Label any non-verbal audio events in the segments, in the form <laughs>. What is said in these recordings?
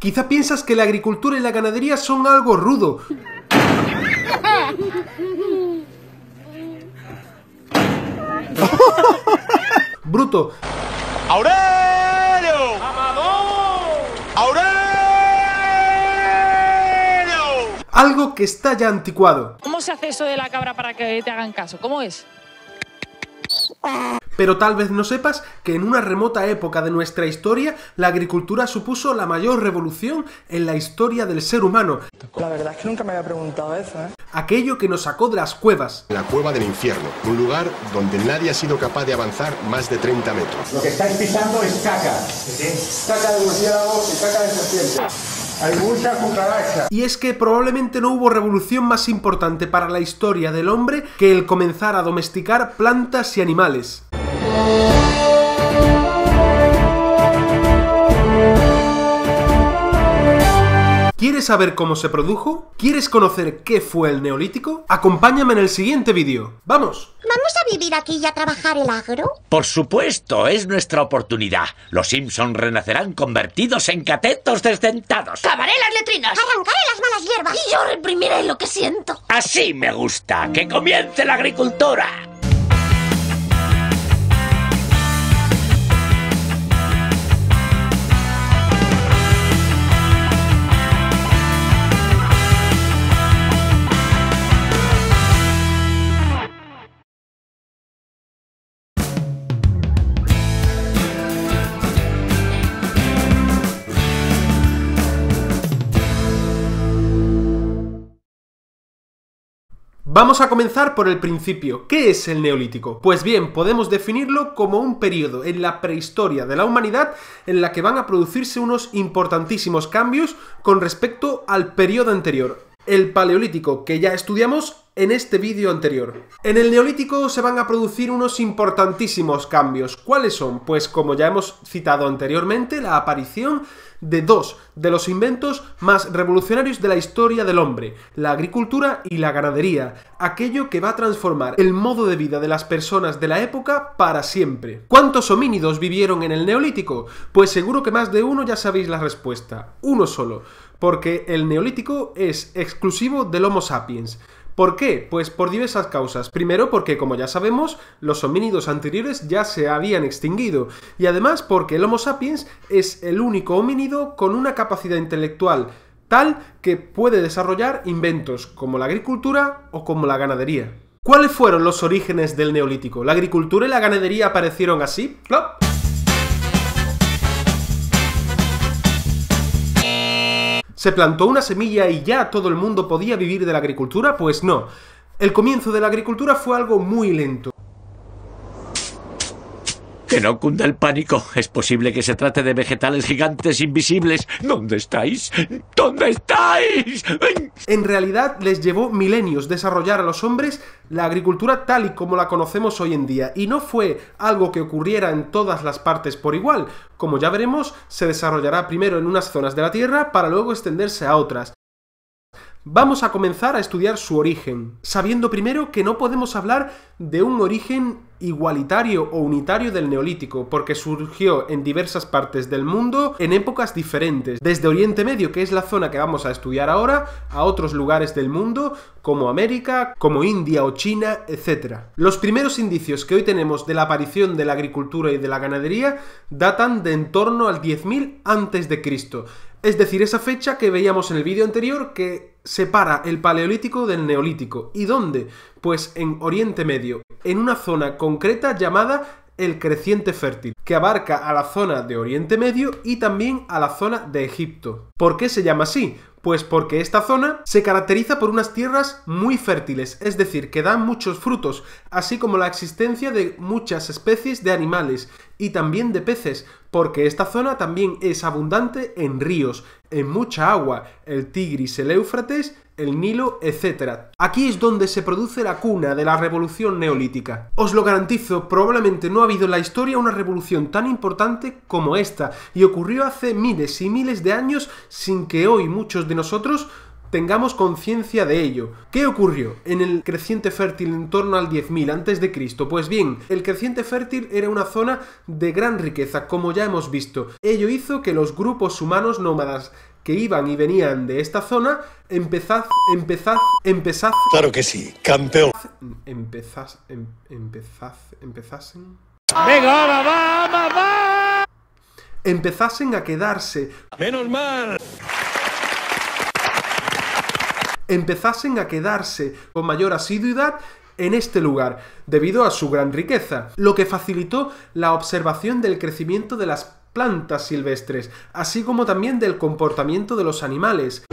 Quizá piensas que la agricultura y la ganadería son algo rudo. <laughs> Bruto. ¡Aurelio! ¡Aurelio! Algo que está ya anticuado. ¿Cómo se hace eso de la cabra para que te hagan caso? ¿Cómo es? Ah. Pero tal vez no sepas que en una remota época de nuestra historia, la agricultura supuso la mayor revolución en la historia del ser humano. La verdad es que nunca me había preguntado eso, ¿eh? Aquello que nos sacó de las cuevas. La cueva del infierno, un lugar donde nadie ha sido capaz de avanzar más de 30 metros. Lo que estáis pisando es caca. caca de murciélago y caca de serpiente. Hay mucha cucaracha. Y es que probablemente no hubo revolución más importante para la historia del hombre que el comenzar a domesticar plantas y animales. ¿Quieres saber cómo se produjo? ¿Quieres conocer qué fue el neolítico? Acompáñame en el siguiente vídeo. ¡Vamos! ¿Vamos a vivir aquí y a trabajar el agro? Por supuesto, es nuestra oportunidad. Los Simpson renacerán convertidos en catetos desdentados. ¡Cavaré las letrinas! ¡Arrancaré las malas hierbas! Y yo reprimiré lo que siento. Así me gusta, que comience la agricultura. Vamos a comenzar por el principio. ¿Qué es el neolítico? Pues bien, podemos definirlo como un periodo en la prehistoria de la humanidad en la que van a producirse unos importantísimos cambios con respecto al periodo anterior, el Paleolítico, que ya estudiamos en este vídeo anterior. En el Neolítico se van a producir unos importantísimos cambios. ¿Cuáles son? Pues como ya hemos citado anteriormente, la aparición de dos de los inventos más revolucionarios de la historia del hombre, la agricultura y la ganadería, aquello que va a transformar el modo de vida de las personas de la época para siempre. ¿Cuántos homínidos vivieron en el Neolítico? Pues seguro que más de uno ya sabéis la respuesta, uno solo porque el neolítico es exclusivo del Homo sapiens. ¿Por qué? Pues por diversas causas. Primero porque, como ya sabemos, los homínidos anteriores ya se habían extinguido. Y además porque el Homo sapiens es el único homínido con una capacidad intelectual tal que puede desarrollar inventos como la agricultura o como la ganadería. ¿Cuáles fueron los orígenes del neolítico? ¿La agricultura y la ganadería aparecieron así? No. ¿Se plantó una semilla y ya todo el mundo podía vivir de la agricultura? Pues no. El comienzo de la agricultura fue algo muy lento. Que no cunda el pánico. Es posible que se trate de vegetales gigantes invisibles. ¿Dónde estáis? ¿Dónde estáis? En realidad les llevó milenios desarrollar a los hombres la agricultura tal y como la conocemos hoy en día, y no fue algo que ocurriera en todas las partes por igual. Como ya veremos, se desarrollará primero en unas zonas de la Tierra para luego extenderse a otras. Vamos a comenzar a estudiar su origen, sabiendo primero que no podemos hablar de un origen igualitario o unitario del neolítico, porque surgió en diversas partes del mundo en épocas diferentes, desde Oriente Medio, que es la zona que vamos a estudiar ahora, a otros lugares del mundo, como América, como India o China, etc. Los primeros indicios que hoy tenemos de la aparición de la agricultura y de la ganadería datan de en torno al 10.000 a.C., es decir, esa fecha que veíamos en el vídeo anterior que separa el Paleolítico del Neolítico. ¿Y dónde? Pues en Oriente Medio, en una zona concreta llamada el creciente fértil, que abarca a la zona de Oriente Medio y también a la zona de Egipto. ¿Por qué se llama así? Pues porque esta zona se caracteriza por unas tierras muy fértiles, es decir, que dan muchos frutos, así como la existencia de muchas especies de animales y también de peces, porque esta zona también es abundante en ríos, en mucha agua, el Tigris, el Éufrates el Nilo, etc. Aquí es donde se produce la cuna de la revolución neolítica. Os lo garantizo, probablemente no ha habido en la historia una revolución tan importante como esta, y ocurrió hace miles y miles de años sin que hoy muchos de nosotros tengamos conciencia de ello. ¿Qué ocurrió en el creciente fértil en torno al 10.000 antes de Cristo? Pues bien, el creciente fértil era una zona de gran riqueza, como ya hemos visto. Ello hizo que los grupos humanos nómadas que iban y venían de esta zona, empezad, empezad, empezad. Claro que sí, campeón. Empezad, em, empezad, empezasen. ¡Venga, va, va, va, va! Empezasen a quedarse. ¡Menos mal! Empezasen a quedarse con mayor asiduidad en este lugar, debido a su gran riqueza, lo que facilitó la observación del crecimiento de las plantas silvestres, así como también del comportamiento de los animales.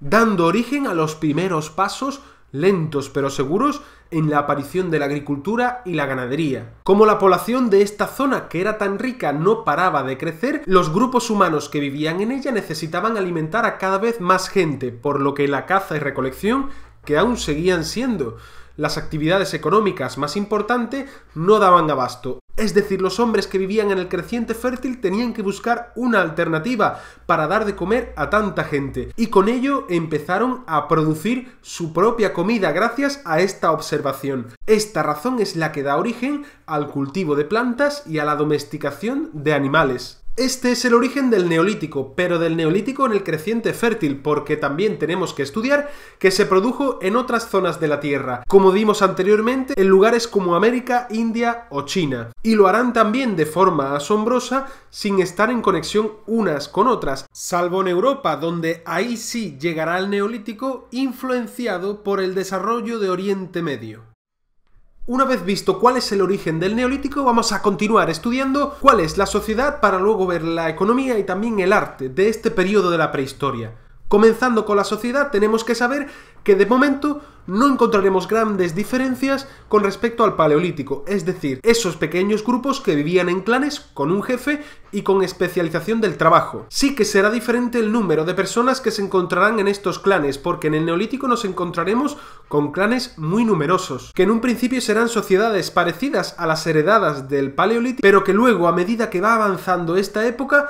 dando origen a los primeros pasos lentos pero seguros en la aparición de la agricultura y la ganadería. Como la población de esta zona que era tan rica no paraba de crecer, los grupos humanos que vivían en ella necesitaban alimentar a cada vez más gente, por lo que la caza y recolección, que aún seguían siendo las actividades económicas más importantes, no daban abasto es decir, los hombres que vivían en el creciente fértil tenían que buscar una alternativa para dar de comer a tanta gente. Y con ello empezaron a producir su propia comida gracias a esta observación. Esta razón es la que da origen al cultivo de plantas y a la domesticación de animales. Este es el origen del neolítico, pero del neolítico en el creciente fértil, porque también tenemos que estudiar que se produjo en otras zonas de la Tierra, como dimos anteriormente, en lugares como América, India o China. Y lo harán también de forma asombrosa sin estar en conexión unas con otras, salvo en Europa, donde ahí sí llegará el neolítico influenciado por el desarrollo de Oriente Medio. Una vez visto cuál es el origen del neolítico, vamos a continuar estudiando cuál es la sociedad para luego ver la economía y también el arte de este periodo de la prehistoria. Comenzando con la sociedad, tenemos que saber que de momento no encontraremos grandes diferencias con respecto al paleolítico, es decir, esos pequeños grupos que vivían en clanes con un jefe y con especialización del trabajo. Sí que será diferente el número de personas que se encontrarán en estos clanes, porque en el neolítico nos encontraremos con clanes muy numerosos, que en un principio serán sociedades parecidas a las heredadas del paleolítico, pero que luego, a medida que va avanzando esta época,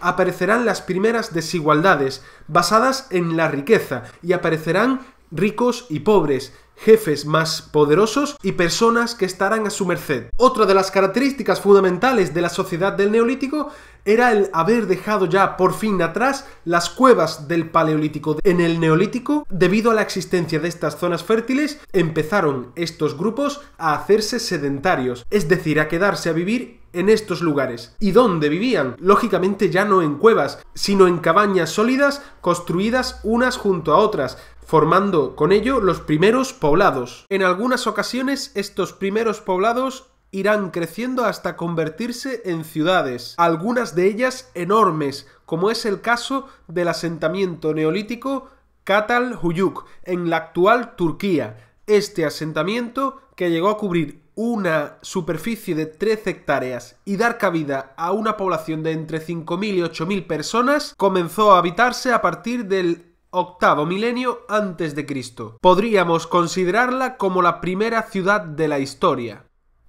aparecerán las primeras desigualdades basadas en la riqueza y aparecerán ricos y pobres, jefes más poderosos y personas que estarán a su merced. Otra de las características fundamentales de la sociedad del neolítico era el haber dejado ya por fin atrás las cuevas del paleolítico. En el neolítico, debido a la existencia de estas zonas fértiles, empezaron estos grupos a hacerse sedentarios, es decir, a quedarse a vivir en estos lugares. ¿Y dónde vivían? Lógicamente ya no en cuevas, sino en cabañas sólidas construidas unas junto a otras, formando con ello los primeros poblados. En algunas ocasiones estos primeros poblados irán creciendo hasta convertirse en ciudades, algunas de ellas enormes, como es el caso del asentamiento neolítico Katal Huyuk, en la actual Turquía. Este asentamiento, que llegó a cubrir una superficie de 13 hectáreas y dar cabida a una población de entre 5.000 y 8.000 personas, comenzó a habitarse a partir del octavo milenio antes de Cristo. Podríamos considerarla como la primera ciudad de la historia.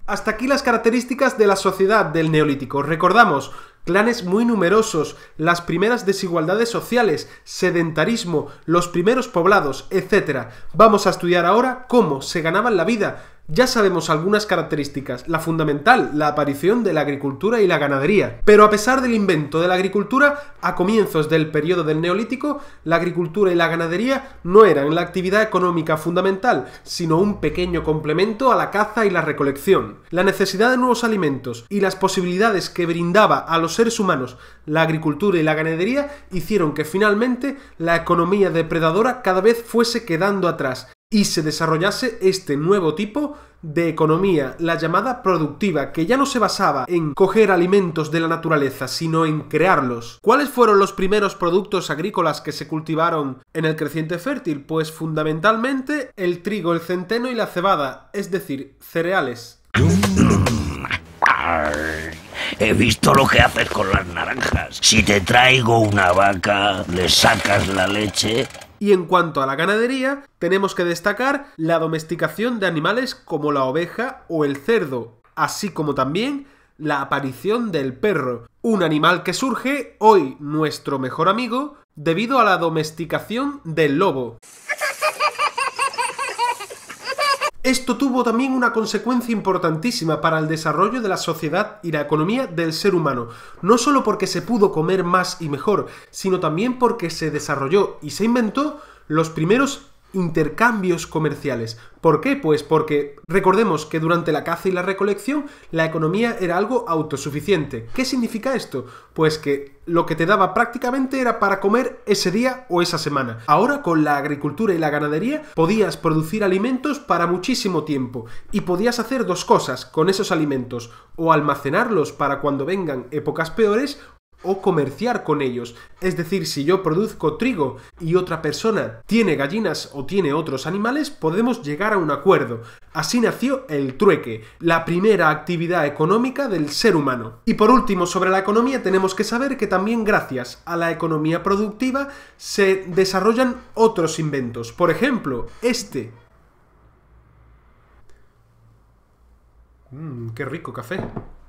Hasta aquí las características de la sociedad del Neolítico. Recordamos, clanes muy numerosos, las primeras desigualdades sociales, sedentarismo, los primeros poblados, etc. Vamos a estudiar ahora cómo se ganaban la vida, ya sabemos algunas características, la fundamental, la aparición de la agricultura y la ganadería. Pero a pesar del invento de la agricultura, a comienzos del periodo del Neolítico, la agricultura y la ganadería no eran la actividad económica fundamental, sino un pequeño complemento a la caza y la recolección. La necesidad de nuevos alimentos y las posibilidades que brindaba a los seres humanos la agricultura y la ganadería hicieron que finalmente la economía depredadora cada vez fuese quedando atrás y se desarrollase este nuevo tipo de economía, la llamada productiva, que ya no se basaba en coger alimentos de la naturaleza, sino en crearlos. ¿Cuáles fueron los primeros productos agrícolas que se cultivaron en el creciente fértil? Pues fundamentalmente el trigo, el centeno y la cebada, es decir, cereales. He visto lo que haces con las naranjas. Si te traigo una vaca, le sacas la leche y en cuanto a la ganadería, tenemos que destacar la domesticación de animales como la oveja o el cerdo, así como también la aparición del perro, un animal que surge hoy nuestro mejor amigo debido a la domesticación del lobo. Esto tuvo también una consecuencia importantísima para el desarrollo de la sociedad y la economía del ser humano, no solo porque se pudo comer más y mejor, sino también porque se desarrolló y se inventó los primeros intercambios comerciales. ¿Por qué? Pues porque recordemos que durante la caza y la recolección la economía era algo autosuficiente. ¿Qué significa esto? Pues que lo que te daba prácticamente era para comer ese día o esa semana. Ahora con la agricultura y la ganadería podías producir alimentos para muchísimo tiempo y podías hacer dos cosas con esos alimentos, o almacenarlos para cuando vengan épocas peores o comerciar con ellos. Es decir, si yo produzco trigo y otra persona tiene gallinas o tiene otros animales, podemos llegar a un acuerdo. Así nació el trueque, la primera actividad económica del ser humano. Y por último, sobre la economía tenemos que saber que también gracias a la economía productiva se desarrollan otros inventos. Por ejemplo, este. Mm, qué rico café.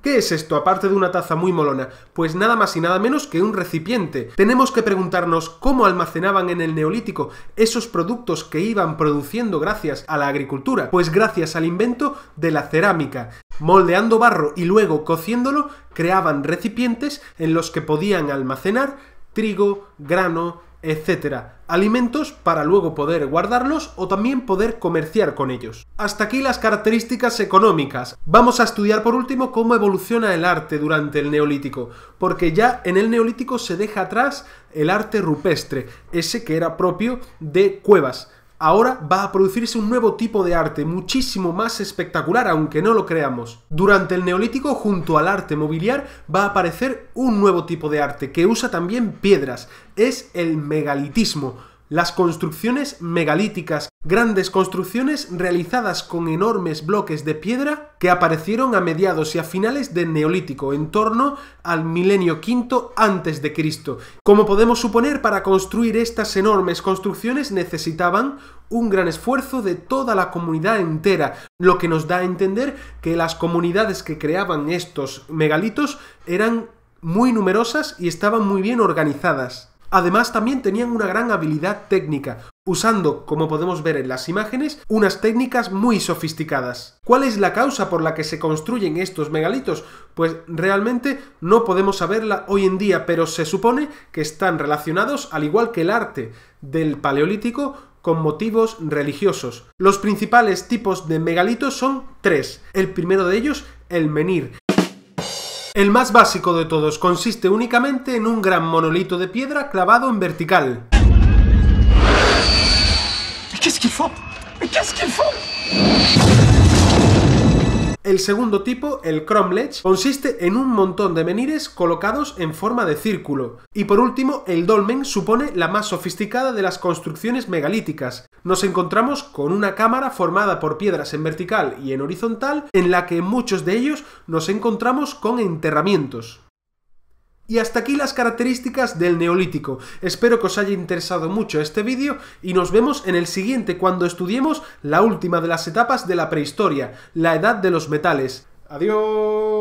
¿Qué es esto aparte de una taza muy molona? Pues nada más y nada menos que un recipiente. Tenemos que preguntarnos cómo almacenaban en el neolítico esos productos que iban produciendo gracias a la agricultura, pues gracias al invento de la cerámica. Moldeando barro y luego cociéndolo, creaban recipientes en los que podían almacenar trigo, grano, etc alimentos para luego poder guardarlos o también poder comerciar con ellos. Hasta aquí las características económicas. Vamos a estudiar por último cómo evoluciona el arte durante el neolítico, porque ya en el neolítico se deja atrás el arte rupestre, ese que era propio de cuevas. Ahora va a producirse un nuevo tipo de arte, muchísimo más espectacular, aunque no lo creamos. Durante el Neolítico, junto al arte mobiliar, va a aparecer un nuevo tipo de arte que usa también piedras. Es el megalitismo las construcciones megalíticas, grandes construcciones realizadas con enormes bloques de piedra que aparecieron a mediados y a finales del Neolítico, en torno al milenio V antes de Cristo. Como podemos suponer, para construir estas enormes construcciones necesitaban un gran esfuerzo de toda la comunidad entera, lo que nos da a entender que las comunidades que creaban estos megalitos eran muy numerosas y estaban muy bien organizadas. Además, también tenían una gran habilidad técnica, usando, como podemos ver en las imágenes, unas técnicas muy sofisticadas. ¿Cuál es la causa por la que se construyen estos megalitos? Pues realmente no podemos saberla hoy en día, pero se supone que están relacionados, al igual que el arte del Paleolítico, con motivos religiosos. Los principales tipos de megalitos son tres. El primero de ellos, el menir, el más básico de todos consiste únicamente en un gran monolito de piedra clavado en vertical. El segundo tipo, el cromlech, consiste en un montón de menires colocados en forma de círculo. Y por último, el dolmen supone la más sofisticada de las construcciones megalíticas. Nos encontramos con una cámara formada por piedras en vertical y en horizontal, en la que muchos de ellos nos encontramos con enterramientos. Y hasta aquí las características del Neolítico. Espero que os haya interesado mucho este vídeo y nos vemos en el siguiente cuando estudiemos la última de las etapas de la prehistoria, la edad de los metales. ¡Adiós!